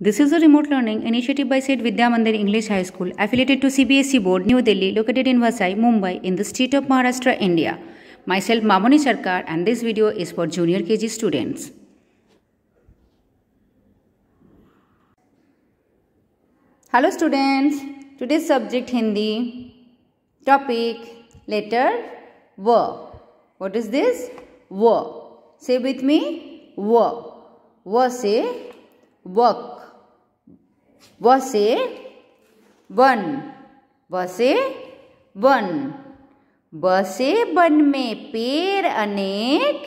This is a remote learning initiative by St. Vidya Mandir English High School affiliated to CBSE Board, New Delhi, located in Vasai, Mumbai, in the state of Maharashtra, India. Myself Mamoni Sarkar and this video is for junior KG students. Hello students, today's subject Hindi, topic, letter, V. What is this? V. Say with me, V. V say work base one was a one बसे one में पेड़ अनेक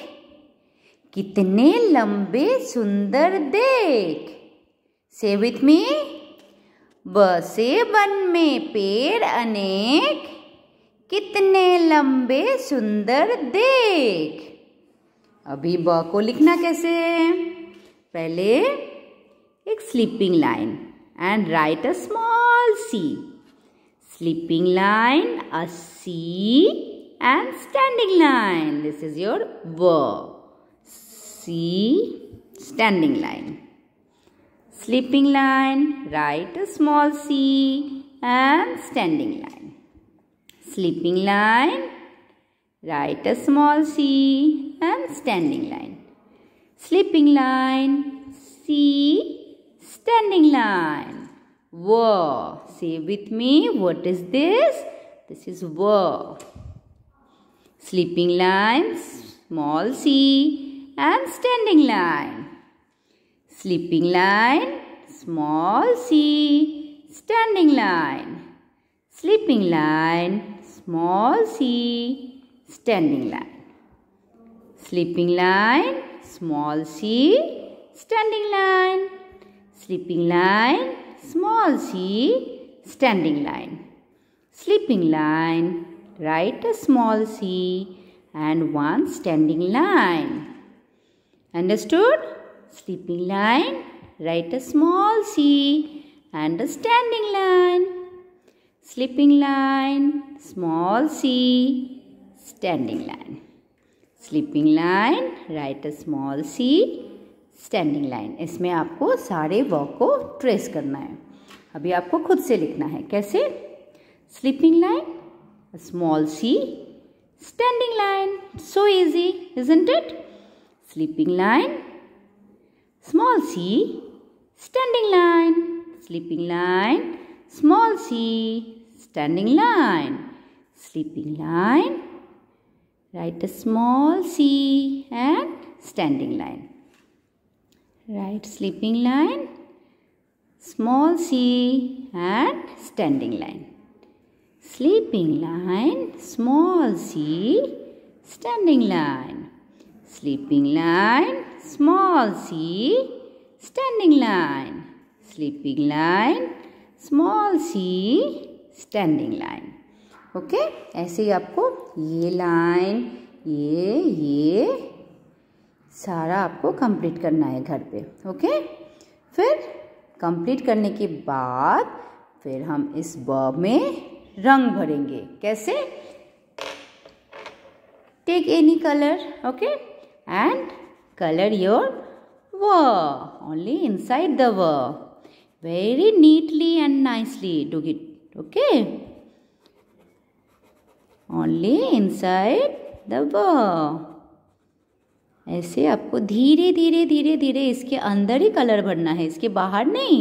कितने लंबे सुंदर देख से with me बसे वन में पेड़ अनेक कितने लंबे सुंदर देख अभी ब को लिखना कैसे पहले एक sleeping line and write a small C. Slipping line, a C and standing line. This is your verb. C, standing line. Slipping line, write a small C and standing line. Slipping line, write a small C and standing line. Slipping line, C standing line. Whoa. Say with me, what is this? This is whoa. Sleeping line, small c, and standing line. Sleeping line, small c, standing line. Sleeping line, small c, standing line. Sleeping line, small c, standing line. Sleeping line, small c, standing line. Sleeping line, write a small c and one standing line. Understood? Sleeping line, write a small c and a standing line. Sleeping line, small c, standing line. Sleeping line, write a small c standing line इसमें आपको सारे walk को trace करना है अभी आपको खुद से लिखना है कैसे sleeping line small c standing line so easy isn't it sleeping line small c standing line sleeping line small c standing line sleeping line right a small c and standing line Right sleeping line, small c and standing line. Sleeping line, small c, standing line. Sleeping line, small c, standing line. Sleeping line, small c, standing line okay ऐसे ही आपको ये line ये ये सारा आपको complete करना है घर पे ओके फिर कंप्लीट करने के बाद फिर हम इस बॉब में रंग भरेंगे कैसे take any colour okay and colour your V only inside the V neatly and nicely do it okay only inside the V ऐसे आपको धीरे धीरे धीरे धीरे इसके अंदर ही कलर भरना है इसके बाहर नहीं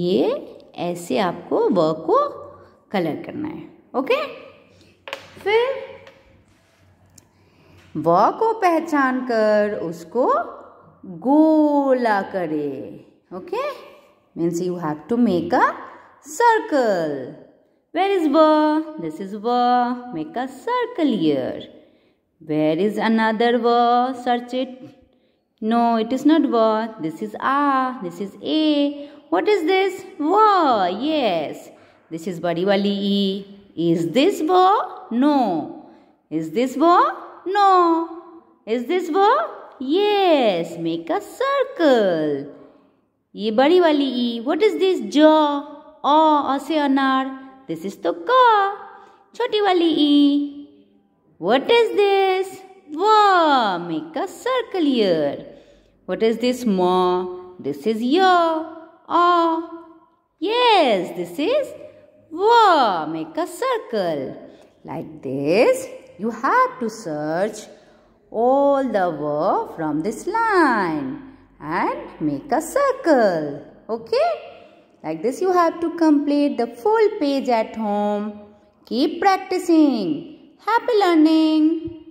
ये ऐसे आपको वर्क को कलर करना है ओके फिर व को पहचान कर उसको गोला करे okay means you have to make a circle where is V this is V make a circle here Where is another word? Search it. No, it is not word. This is A. This is A. What is this? Wa. Yes. This is Badiwali E. Is this wa? No. Is this wa? No. Is this wa? Yes. Make a circle. ये बड़ी What is this? What is this ज अ से अनार This is तो छोटी वाली what is this? Wow, make a circle here. What is this ma? This is ya. Ah. Yes, this is wow, make a circle. Like this, you have to search all the verb from this line and make a circle. Okay? Like this you have to complete the full page at home. Keep practicing. Happy learning!